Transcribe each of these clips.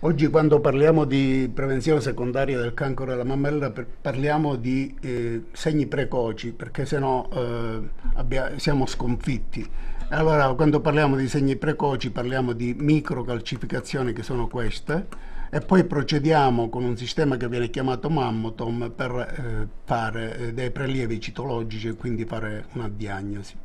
Oggi quando parliamo di prevenzione secondaria del cancro della mammella parliamo di eh, segni precoci perché sennò eh, abbia, siamo sconfitti. Allora quando parliamo di segni precoci parliamo di microcalcificazioni che sono queste e poi procediamo con un sistema che viene chiamato mammotom per eh, fare eh, dei prelievi citologici e quindi fare una diagnosi.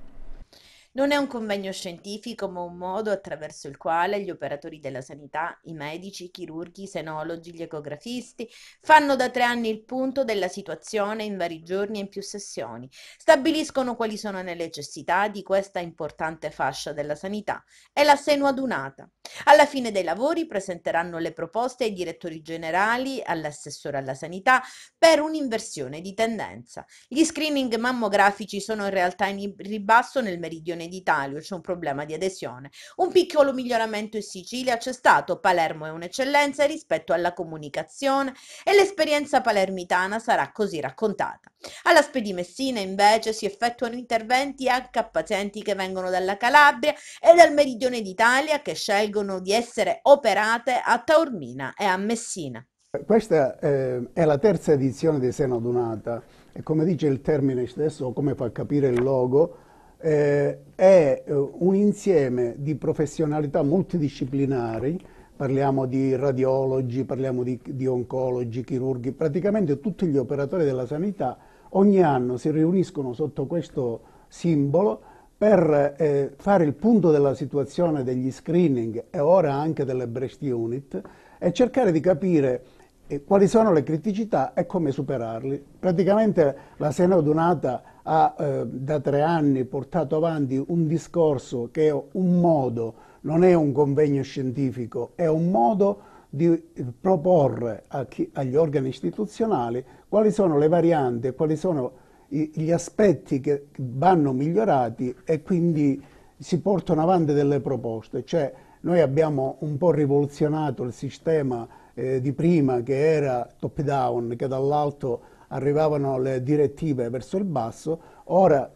Non è un convegno scientifico, ma un modo attraverso il quale gli operatori della sanità, i medici, i chirurghi, i senologi, gli ecografisti, fanno da tre anni il punto della situazione in vari giorni e in più sessioni. Stabiliscono quali sono le necessità di questa importante fascia della sanità È la ad adunata. Alla fine dei lavori presenteranno le proposte ai direttori generali, all'assessore alla sanità, per un'inversione di tendenza. Gli screening mammografici sono in realtà in ribasso nel meridione d'Italia, c'è un problema di adesione. Un piccolo miglioramento in Sicilia c'è stato, Palermo è un'eccellenza rispetto alla comunicazione e l'esperienza palermitana sarà così raccontata. Alla Spedi Messina invece si effettuano interventi anche a pazienti che vengono dalla Calabria e dal meridione d'Italia che scelgono rischiano di essere operate a Taormina e a Messina. Questa eh, è la terza edizione di Senadunata e come dice il termine stesso, come fa capire il logo, eh, è eh, un insieme di professionalità multidisciplinari, parliamo di radiologi, parliamo di, di oncologi, chirurghi, praticamente tutti gli operatori della sanità ogni anno si riuniscono sotto questo simbolo per eh, fare il punto della situazione degli screening e ora anche delle breast unit e cercare di capire eh, quali sono le criticità e come superarli. Praticamente la Senodunata ha eh, da tre anni portato avanti un discorso che è un modo, non è un convegno scientifico, è un modo di eh, proporre chi, agli organi istituzionali quali sono le varianti e quali sono gli aspetti che vanno migliorati e quindi si portano avanti delle proposte. Cioè noi abbiamo un po' rivoluzionato il sistema eh, di prima che era top down, che dall'alto arrivavano le direttive verso il basso, ora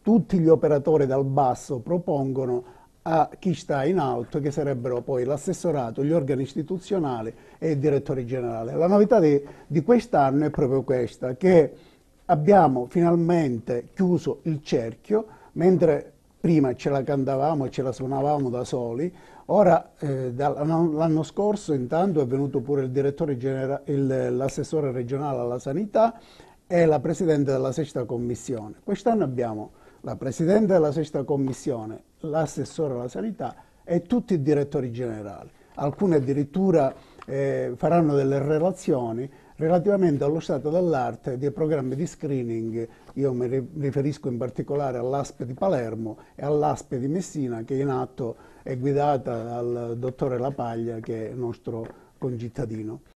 tutti gli operatori dal basso propongono a chi sta in alto, che sarebbero poi l'assessorato, gli organi istituzionali e il direttore generale. La novità di, di quest'anno è proprio questa, che abbiamo finalmente chiuso il cerchio, mentre prima ce la cantavamo e ce la suonavamo da soli, ora eh, l'anno scorso intanto è venuto pure il direttore generale, l'assessore regionale alla sanità e la Presidente della Sesta Commissione. Quest'anno abbiamo la Presidente della Sesta Commissione, l'assessore alla sanità e tutti i direttori generali. Alcuni addirittura eh, faranno delle relazioni Relativamente allo stato dell'arte dei programmi di screening, io mi riferisco in particolare all'ASPE di Palermo e all'ASPE di Messina che in atto è guidata dal dottore Lapaglia che è nostro concittadino.